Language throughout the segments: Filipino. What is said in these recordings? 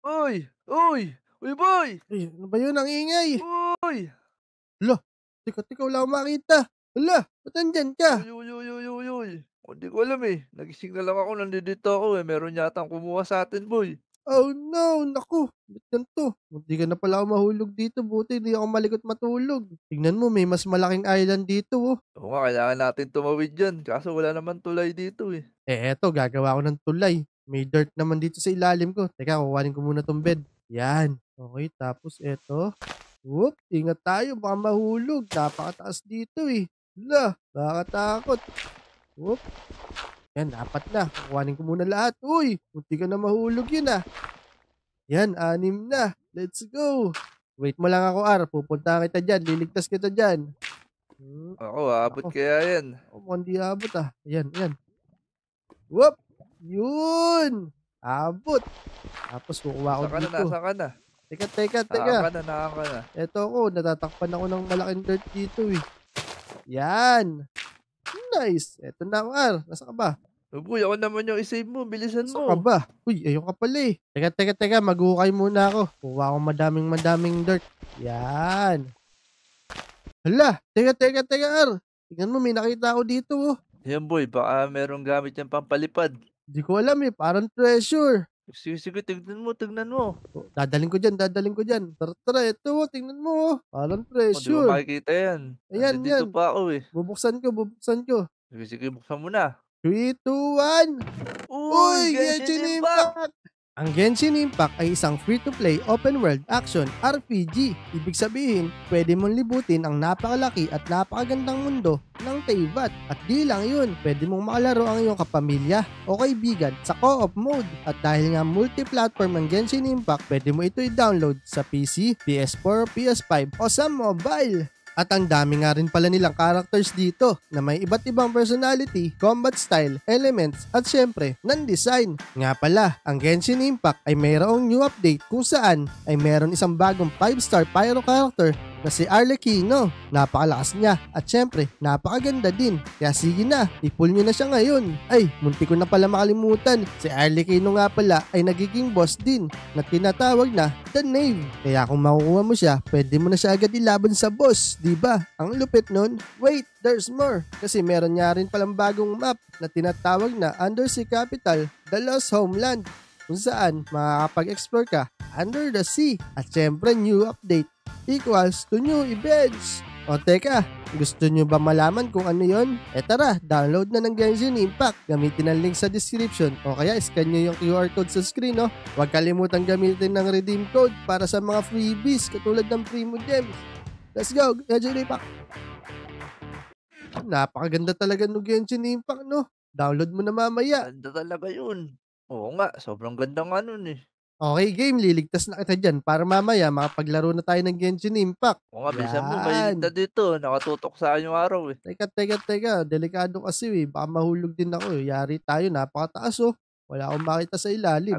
Uy! Uy! Uy, boy! Uy, ano ba yun? Ang ingay! Uy! Hala, tikaw wala lang makita. Hala, ba't nandyan ka? Uy, uy, uy, uy, uy, uy. Hindi ko alam eh. Nagising na lang ako, nandito ako eh. Meron yata kumuha sa atin, boy. Oh no, naku. Ba't ganito? Hindi ka na pala ako mahulog dito. Buti hindi ako malikot matulog. Tignan mo, may mas malaking island dito oh. Oo nga, kailangan natin tumawid dyan. Kaso wala naman tulay dito eh. Eh eto, gagawa ko ng tulay. May dirt naman dito sa ilalim ko. Teka, kukuhanin ko muna tong bed. Yan. Okay, tapos eto. Whoop, ingat tayo. Baka mahulog. Napakataas dito eh. La, baka takot. Whoop. Yan, dapat na. Kukuhanin ko muna lahat. Uy, munti ka na mahulog yun ah. Yan, anim na. Let's go. Wait mo lang ako, Ar. Pupunta kita dyan. Liligtas kita dyan. Hmm. Ako, abot ako. kaya yan. Ako, hindi aabot ah. Yan, yan. Whoop! Yun! Abot! Tapos kukuha ko dito. Saan na? Saan na? Teka, teka, teka. Saan na? Saan ka na? Eto ako, natatakpan ako ng malaking dirt dito eh. Yan! Nice! Ito na ako, Ar. Nasa ka ba? Uy, ako naman yung isave mo. Bilisan mo. Saan ba? Uy, ayun ka pala eh. Teka, teka, teka. Maghukay muna ako. Kuha ko madaming madaming dirt. Yan. Hala. Teka, teka, teka, Ar. Tingnan mo, may nakita ako dito oh. Yan boy, baka merong gamit yan pampalipad. Hindi ko alam eh, parang treasure. Sige, sige, tignan mo, tignan mo. O, oh, Dadalhin ko dyan, dadalhin ko dyan. Tara, tara, ito mo, tingnan mo. oh. Parang O, oh, di ba makikita yan? Ayan, Nandito yan. pa ako eh. Bubuksan ko, bubuksan ko. Sige, sige, buksan mo na. 3, 2, 1. Uy, Genshin Impact! Ang Genshin Impact ay isang free-to-play open-world action RPG. Ibig sabihin, pwede mong libutin ang napakalaki at napakagandang mundo ng Teyvat. At di lang yun, pwede mong makalaro ang iyong kapamilya o kaibigan sa co-op mode. At dahil nga multi-platform ang Genshin Impact, pwede mo ito i-download sa PC, PS4, PS5 o sa mobile. At ang dami nga rin pala nilang characters dito na may iba't ibang personality, combat style, elements at syempre ng design. Nga pala, ang Genshin Impact ay mayroong new update kung saan ay meron isang bagong 5-star pyro character na si Arlecchino. Napakalakas niya at syempre napakaganda din. Kaya sige na, ipull nyo na siya ngayon. Ay, munti ko na pala makalimutan. Si Arlecchino nga pala ay nagiging boss din na tinatawag na The Name. Kaya kung makukuha mo siya, pwede mo na siya agad ilaban sa boss, di ba? Ang lupit nun. Wait, there's more. Kasi meron niya rin palang bagong map na tinatawag na Undersea Capital, The Lost Homeland kung saan makakapag-explore ka under the sea at syempre new update equals to new events. O teka, gusto nyo ba malaman kung ano yon? E eh, tara, download na ng Genshin Impact. Gamitin ang link sa description o kaya scan nyo yung QR code sa screen. No? Huwag kalimutan gamitin ng redeem code para sa mga freebies katulad ng Primo Gems. Let's go, Genshin Impact! Napakaganda talaga ng Genshin Impact, no? Download mo na mamaya. Ganda talaga yun. Oo nga, sobrang ganda nga nun eh. Okay game, liligtas na kita dyan para mamaya makapaglaro na tayo ng Genshin Impact. O nga, bisan mo ba na dito? Nakatutok sa yung araw eh. Teka, teka, teka. Delikado kasi eh. Baka mahulog din ako eh. Yari tayo, napakataas oh. Wala akong makita sa ilalim.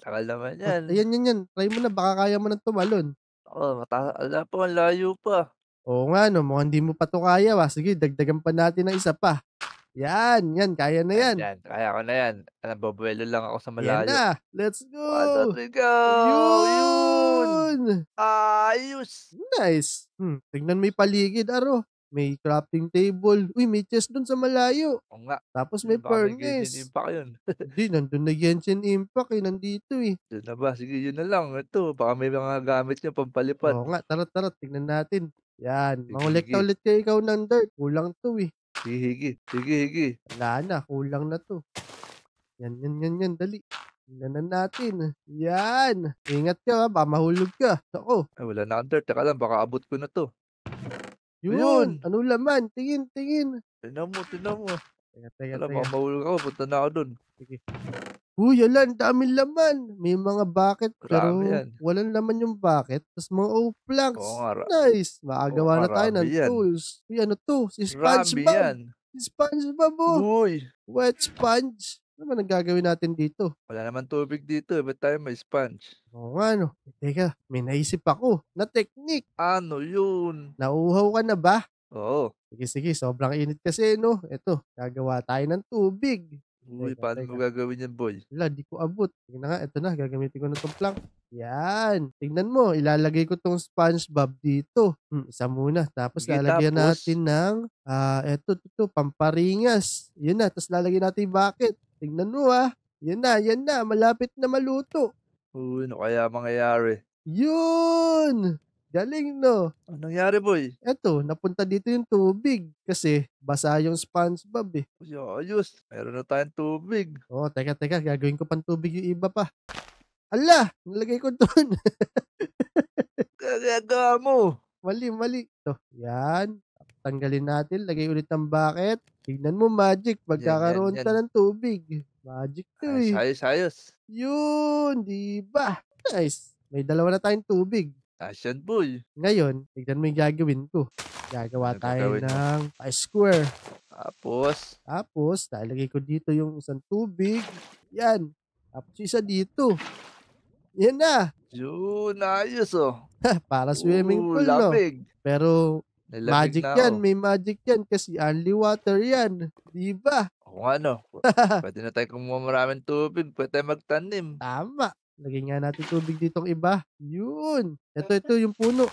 Tagal, naman yan. At, ayan, yan, yan. Try mo na, baka kaya mo na tumalon. Oo, oh, mata- ala pa, layo pa. Oo nga no, mukhang hindi mo pa to kaya. Ba? Sige, dagdagan pa natin ng isa pa. Yan, yan. Kaya na yan. yan. Kaya ko na yan. Nababuelo lang ako sa malayo. Yan na. Let's go. One, two, go. Yun. Ayos. Nice. Hmm. Tignan may paligid, aro. May crafting table. Uy, may chest dun sa malayo. Oo nga. Tapos may Baka furnace. May impact yun. Hindi, nandun na Genshin Impact eh. Nandito eh. Doon na ba? Sige, yun na lang. Ito, baka may mga gamit nyo pampalipad. Oo nga. Tara, tara. Tignan natin. Yan. Mangulekta ulit kayo ikaw ng dirt. Kulang to eh. Hihigi. Sige, higi. Wala na. Kulang na to. Yan, yan, yan, yan. Dali. Tingnan natin. Yan. Ingat ka. Ba, mahulog ka. Ako. Ay, wala na under. Teka lang, baka abot ko na to. Yun. Ayun. Ano laman? Tingin, tingin. Tinan mo, tinan mo. Teka, teka, Alam, teka. mamahulog ako. Punta na ako dun. Sige. Uy, alam, daming laman. May mga bucket, pero wala naman yung bucket. Tapos mga O, planks Nice. Makagawa na tayo ng yan. tools. Uy, ano to? Si Marami SpongeBob. yan. Si SpongeBob, oh. Uy, Wet sponge. Ano man ang gagawin natin dito? wala naman tubig dito. eh. Ba't tayo may sponge? Oo nga, no. Teka, may naisip ako na technique. Ano yun? Nauhaw ka na ba? Oo. Sige, sige. Sobrang init kasi, no? Ito, gagawa tayo ng tubig. Uy, paano mo gagawin yan, boy? Wala, di ko abot. Tingnan nga, ito na. Gagamitin ko na itong plank. Yan. Tingnan mo, ilalagay ko tong SpongeBob dito. Hmm, isa muna. Tapos okay, lalagyan tapos, natin ng, ah, uh, eto, ito, pamparingas. Yan na. Tapos lalagyan natin yung bucket. Tingnan mo, ah. Yan na, yan na. Malapit na maluto. Uy, ano kaya mangyayari? Yun! Galing, no? Anong nangyari, boy? Eto, napunta dito yung tubig kasi basa yung SpongeBob eh. Uy, ayos. Meron na tayong tubig. Oh, teka, teka. Gagawin ko pang tubig yung iba pa. Ala! Nalagay ko doon. Gagaga mo. Mali, mali. So, yan. Tanggalin natin. Lagay ulit ng bucket. Tignan mo, magic. Pagkakaroon yan, yan, yan. ng tubig. Magic to eh. Ayos, ayos, Yun, diba? Nice. May dalawa na tayong tubig. Action boy. Ngayon, tignan mo yung gagawin ko. Gagawa ano tayo gagawin ng square. Tapos? Tapos, lalagay ko dito yung isang tubig. Yan. Tapos isa dito. Yan na. Yun, ayos oh. Para swimming Ooh, pool, no? Pero Nilamig magic yan. Oh. May magic yan kasi only water yan. Diba? O ano, pwede na tayo kumuha maraming tubig, pwede tayo magtanim. Tama. Lagyan nga natin tubig ditong iba. Yun. Ito, ito yung puno.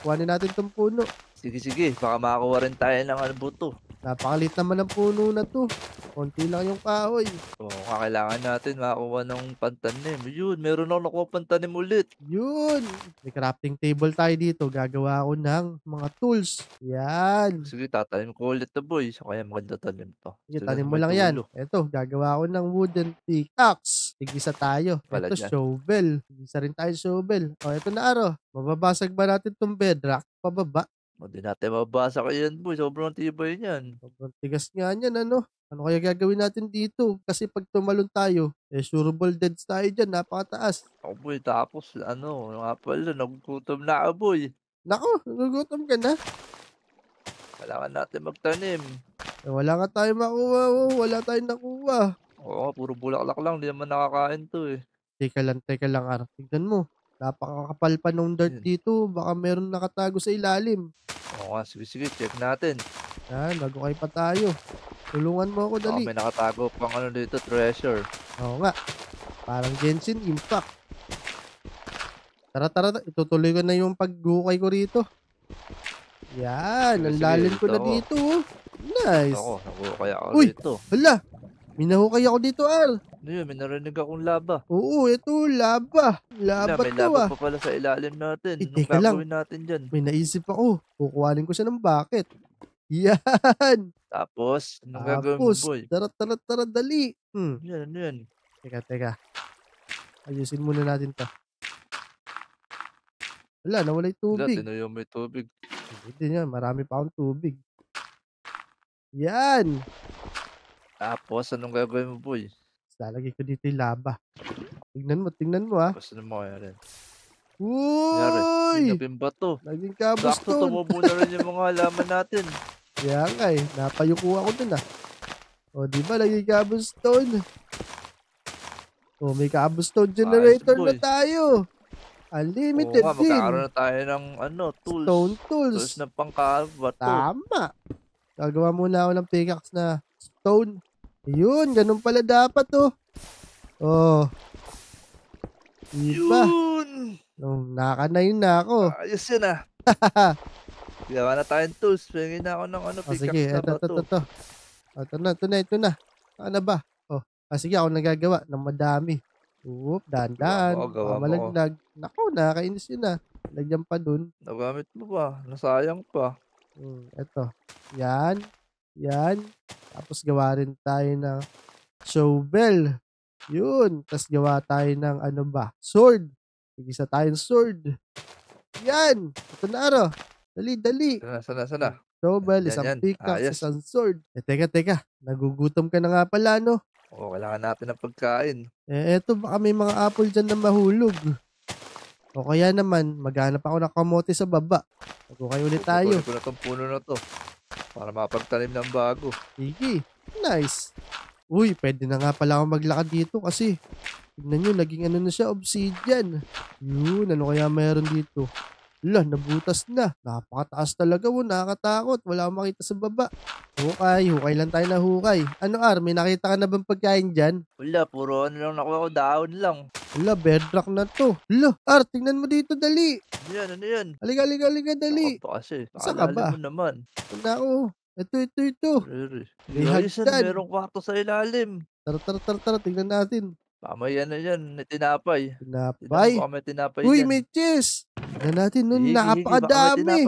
Kuhanin natin tong puno. Sige, sige. Baka makakuha rin tayo ng ano, buto. Napakalit naman ang puno na to. Konti lang yung kahoy. Oo, oh, kakailangan natin makakuha ng pantanim. Yun, meron ako nakuha pantanim ulit. Yun! May crafting table tayo dito. Gagawa ako ng mga tools. Yan. Sige, tatanim ko ulit to boy. So, kaya maganda tanim to. Sige, tanim mo lang yan. Ito, gagawa ako ng wooden pickaxe. Tigisa tayo. Ito, shovel. Tigisa rin tayo shovel. O, eto na aro. Mababasag ba natin tong bedrock? Pababa. Hindi natin mabasa ko yan, boy. Sobrang tibay niyan. Sobrang tigas nga niyan, ano? Ano kaya gagawin natin dito? Kasi pag tumalon tayo, eh, surable deads tayo dyan. Napakataas. Ako, boy. Tapos, ano, yung apple, nagugutom na ako, boy. Nako, nagugutom ka na. Kailangan natin magtanim. Eh, wala nga tayo makuha, oh. Wala tayong nakuha. Oo, puro bulaklak lang. Hindi naman nakakain to, eh. Teka lang, teka lang, Ar. Tignan mo. Napakakapal pa nung dirt Yun. dito. Baka meron nakatago sa ilalim. Oo sige, sige, check natin. Yan, nagukay pa tayo. Tulungan mo ako, Baka dali. may nakatago pang ano dito, treasure. Oo nga. Parang Genshin Impact. Tara, tara. ta- Itutuloy ko na yung paggukay ko rito. Yan. Sige, Ang lalim ko na dito. Oh. Nice. Ako, nakuha kaya ako Uy! dito. Hala. Minahukay ako dito, Al. Ano yun? May narinig akong laba. Oo, ito, laba. Laba Hila, may to, laba ah. pa pala sa ilalim natin. Eh, teka lang. natin dyan? May naisip ako. Kukuhanin ko siya ng bucket. Yan. Tapos, anong gagawin mo, Tapos, boy? tara, tara, tara, dali. Hmm. Yan, ano yan? Teka, teka. Ayusin muna natin to. Wala, nawala yung tubig. tinuyo mo yung tubig. Hindi niya, marami pa akong tubig. Yan. Tapos, anong gagawin mo, boy? Lalagay ko dito yung lava. Tingnan mo, tingnan mo, ha? Gusto na mo kaya rin. Uy! Hinapin bato. Naging cobblestone. Sakto tumubo na rin yung mga halaman natin. Kaya nga eh. Napayuko ako dun ah. O di ba naging cobblestone? O may cobblestone generator na tayo. Unlimited Oo nga, din. magkakaroon na tayo ng ano, tools. Stone tools. Tools na pangkabat. Tama. Gagawa muna ako ng pickaxe na stone. Yun, ganun pala dapat oh. Oh. Iba. Yun! Nung oh, naka na yun na ako. Ayos yun ah. Gawa na tayong tools. Pwede na ako ng ano, ah, oh, pickaxe sige, na ito, ito, ito, ito. Ito na, ito na, ito na. Ano ba? Oh, ah, sige, ako nagagawa ng madami. Oop, dahan-dahan. Oo, gawa oh, malagnag. Nako, nakainis yun ah. Lagyan pa dun. Nagamit mo ba? Nasayang pa. Hmm, ito. Yan. Yan. Tapos gawa rin tayo ng shovel. Yun. Tapos gawa tayo ng ano ba? Sword. Nag-isa ng sword. Yan. Ito na aro. Dali, dali. Sana, sana, sana. Shovel, yan, isang yan. pickaxe, ah, yes. isang sword. Eh, teka, teka. Nagugutom ka na nga pala, no? Oo, kailangan natin ng pagkain. Eh, eto, baka may mga apple dyan na mahulog. O kaya naman, maghanap ako ng kamote sa baba. Bago kayo ulit tayo. Pupunin ko na tong puno na to. Para mapagtanim ng bago. Sige. Nice. Uy, pwede na nga pala akong maglakad dito kasi tignan nyo, naging ano na siya, obsidian. Yun, ano kaya meron dito? La, nabutas na. Napakataas talaga mo, oh. nakakatakot. Wala akong makita sa baba. Hukay, hukay lang tayo na hukay. Ano Ar, may nakita ka na bang pagkain dyan? Wala, puro ano lang nakuha ko, daon lang. Wala, bedrock na to. Wala, Ar, tingnan mo dito, dali. Ano yan, ano yan? Halika, halika, halika, dali. Ako kasi, eh. Saan ka ba? mo naman. Tanda ko. Oh. Ito, ito, ito. May hagdan. Merong kwarto sa ilalim. Tara, tara, tara, tara, tingnan natin. Baka may ano yan, tinapay. Tinapay? Baka may tinapay Uy, dyan. may cheese! Yan natin nun, napakadami.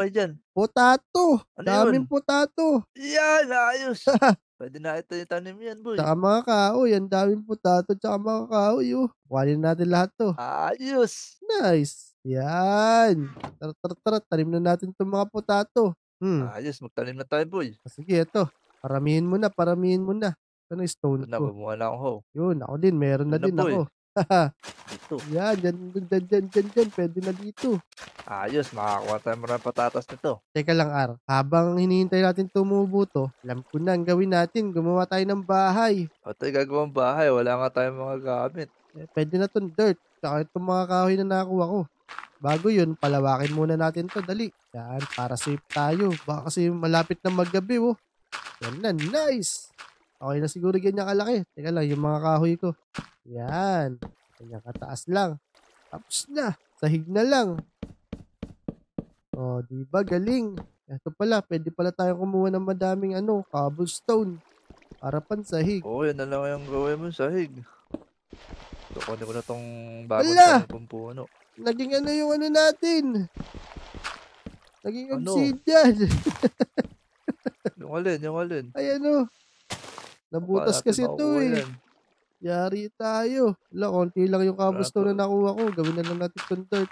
Potato. Ano Daming yun? potato. Yan, ayos. Pwede na ito yung tanim yan, boy. Tsaka mga kaoy, ang daming potato, tsaka mga kaoy, oh. Kuhanin natin lahat to. Ayos. Nice. Yan. Tara, tara, tara. Tanim na natin itong mga potato. Hmm. Ayos, magtanim na tayo, boy. Sige, ito. Paramihin mo na, paramihin mo na. Ano yung stone na, ko? Gumawa na akong hoe. Yun, ako din. Meron na, na din po, ako. Eh. Ito. Yan, yan, dyan, dyan, dyan, dyan. Pwede na dito. Ayos, makakakuha tayo mga patatas nito. Teka lang, Ar. Habang hinihintay natin tumubo to, alam ko na ang gawin natin. Gumawa tayo ng bahay. O tayo gagawang bahay. Wala nga tayong mga gamit. Eh, pwede na tong dirt. Tsaka itong mga kahoy na nakuha ko. Bago yun, palawakin muna natin to. Dali. Yan, para safe tayo. Baka kasi malapit na maggabi, oh. Yan na, nice! Okay na siguro ganyan kalaki. Teka lang, yung mga kahoy ko. Yan. Ganyan kataas lang. Tapos na. Sahig na lang. O, oh, di ba? Galing. Ito pala, pwede pala tayo kumuha ng madaming ano, cobblestone. Para sahig. Oo, oh, yan na lang yung gawin mo, sahig. So, kunin ko na tong bagong Ala! pampuno. Naging ano yung ano natin? Naging ano? obsidian. yung alin, yung alin. Ay ano, Nabutas kasi ito eh. Yari tayo. Wala, konti lang yung cobblestone na nakuha ko. Gawin na lang natin itong dirt.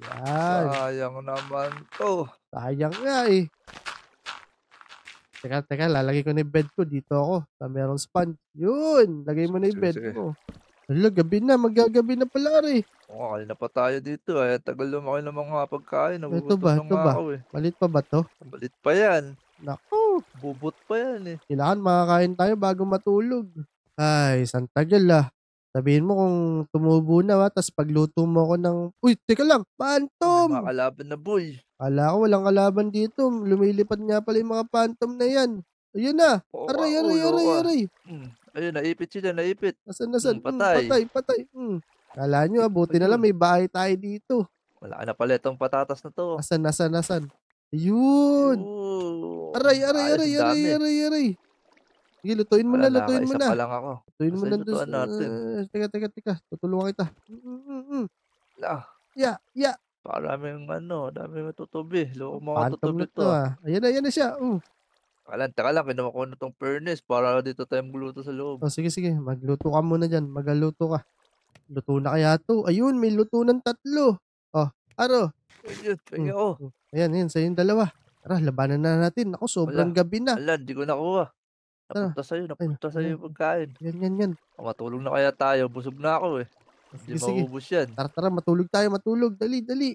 Yan. Sayang naman to. Sayang nga eh. Teka, teka, lalagay ko na yung bed ko dito ako. Sa merong sponge. Yun, lagay mo na yung bed sige. ko. Hala, gabi na. Magagabi na pala rin. Eh. Oo, oh, na pa tayo dito eh. Tagal lumaki ng mga pagkain. Ito na Ito ba? Ako, eh. Malit pa ba to? Malit pa yan. Naku, bubot pa yan eh. Kailangan makakain tayo bago matulog. Ay, isang tagal ah. Sabihin mo kung tumubo na ha, tapos pagluto mo ako ng... Uy, teka lang, phantom! May mga kalaban na boy. Kala ko walang kalaban dito. Lumilipad nga pala yung mga phantom na yan. Ayun na! Oo, aray, aray, oo, aray, oo. Ah. aray! Mm. Ayun, naipit sila, naipit. Nasaan, hmm, nasaan? Mm, patay. Mm, patay, patay. Mm. Kala nyo, ah, buti na lang may bahay tayo dito. Wala na pala itong patatas na to. Nasaan, nasaan, nasaan? Ayun! Yun. Aray, aray, aray, Ayos, aray, dami. aray, aray. Sige, lutuin mo na, lutuin mo isa pa lang ako. Lutuin mo na. lutuan dun- natin. Ah, teka, teka, teka. Tutulungan kita. Mm-mm-mm. La, Yeah, yeah. paraming ano, dami matutubi. Loko mga Phantom tutubi to. to. Ah. ah. Ayan na, ayan na siya. Uh. Alam, taka lang, kinuha ko na tong furnace para dito tayo magluto sa loob. Oh, sige, sige. Magluto ka muna dyan. Magaluto ka. Luto na kaya to. Ayun, may luto ng tatlo. Oh, Aro, Ayun, pahinga hmm. ko. Ayan, ayan, sa'yo yung dalawa. Tara, labanan na natin. Ako, sobrang Wala. gabi na. Ala, hindi ko nakuha. Napunta sa'yo, napunta Ayun, sa'yo ayun. yung pagkain. Yan, yan, yan. Oh, matulog na kaya tayo, busog na ako eh. Sige, Hindi sige. maubos yan. Tara, tara, matulog tayo, matulog. Dali, dali.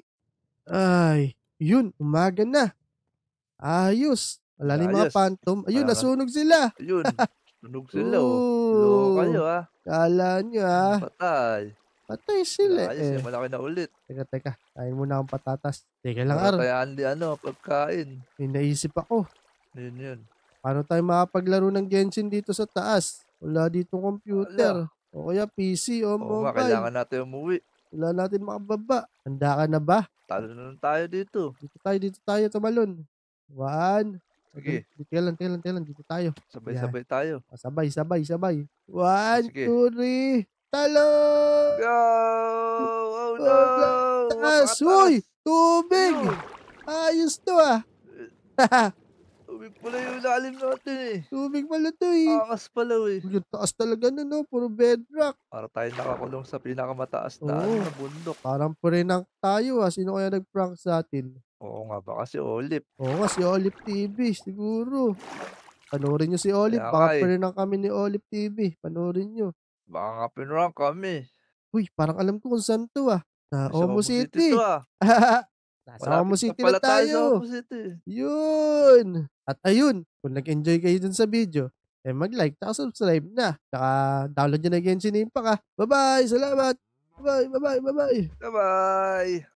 Ay, yun, umaga na. Ayos. Wala na yung mga phantom. Ayun, Wala nasunog sila. Ayun, sunog sila oh. Loka Oo. kayo ah. Kala nyo ah. Patay. Patay sila eh. Ayos, wala ka na ulit. Teka, teka. Kain muna akong patatas. Teka lang, Ar. Kaya hindi ano, pagkain. May naisip ako. Yun, yun. Paano tayo makapaglaro ng Genshin dito sa taas? Wala dito computer. Wala. O kaya PC o Oo, mobile. kailangan natin umuwi. Wala natin makababa. Handa ka na ba? Talo na tayo dito. Dito tayo, dito tayo, tumalon. One. Sige. Dito dito lang, dito lang. Dito tayo. Sabay-sabay tayo. Ah, sabay, sabay, sabay. One, Sige. two, three. Talo! Go! Oh no! Taas! Uy! Tubig! No. Ayos to ah! Tubig pala yung lalim natin eh. Tubig pala to eh. Angas pala eh. Yung taas talaga nun no, oh. puro bedrock. Para tayo nakakulong sa pinakamataas na Oo. ano, bundok. Parang pa rin tayo ah. Sino kaya nag-prank sa atin? Oo nga, baka si Olip. Oo nga, si Olip TV siguro. Panoorin nyo si Olip. Baka nga pa rin ang kami ni Olip TV. Panoorin nyo. Bakakapin lang kami. Uy, parang alam ko kung saan to ah. Sa Omo City. City to, ah. Nasa Omo City na, tayo. tayo City. Yun. At ayun, kung nag-enjoy kayo dun sa video, eh mag-like, taka subscribe na. Saka download nyo na Genshin Impact ah. Bye-bye, salamat. Bye-bye, bye-bye, bye-bye. Bye-bye.